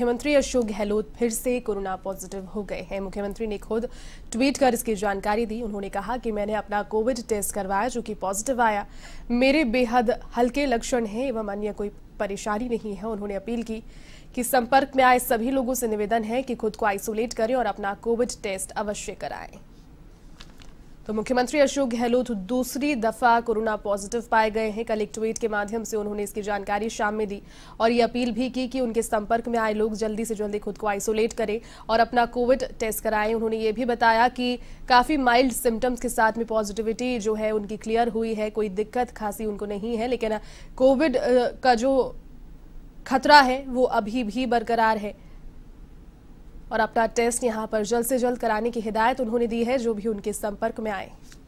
मुख्यमंत्री अशोक गहलोत फिर से कोरोना पॉजिटिव हो गए हैं मुख्यमंत्री ने खुद ट्वीट कर इसकी जानकारी दी उन्होंने कहा कि मैंने अपना कोविड टेस्ट करवाया जो कि पॉजिटिव आया मेरे बेहद हल्के लक्षण हैं एवं अन्य कोई परेशानी नहीं है उन्होंने अपील की कि संपर्क में आए सभी लोगों से निवेदन है कि खुद को आइसोलेट करें और अपना कोविड टेस्ट अवश्य कराएं तो मुख्यमंत्री अशोक गहलोत दूसरी दफा कोरोना पॉजिटिव पाए गए हैं कल एक ट्वीट के माध्यम से उन्होंने इसकी जानकारी शाम में दी और ये अपील भी की कि उनके संपर्क में आए लोग जल्दी से जल्दी खुद को आइसोलेट करें और अपना कोविड टेस्ट कराएं उन्होंने ये भी बताया कि काफी माइल्ड सिम्टम्स के साथ में पॉजिटिविटी जो है उनकी क्लियर हुई है कोई दिक्कत खासी उनको नहीं है लेकिन कोविड का जो खतरा है वो अभी भी बरकरार है और अपना टेस्ट यहाँ पर जल्द से जल्द कराने की हिदायत उन्होंने दी है जो भी उनके संपर्क में आए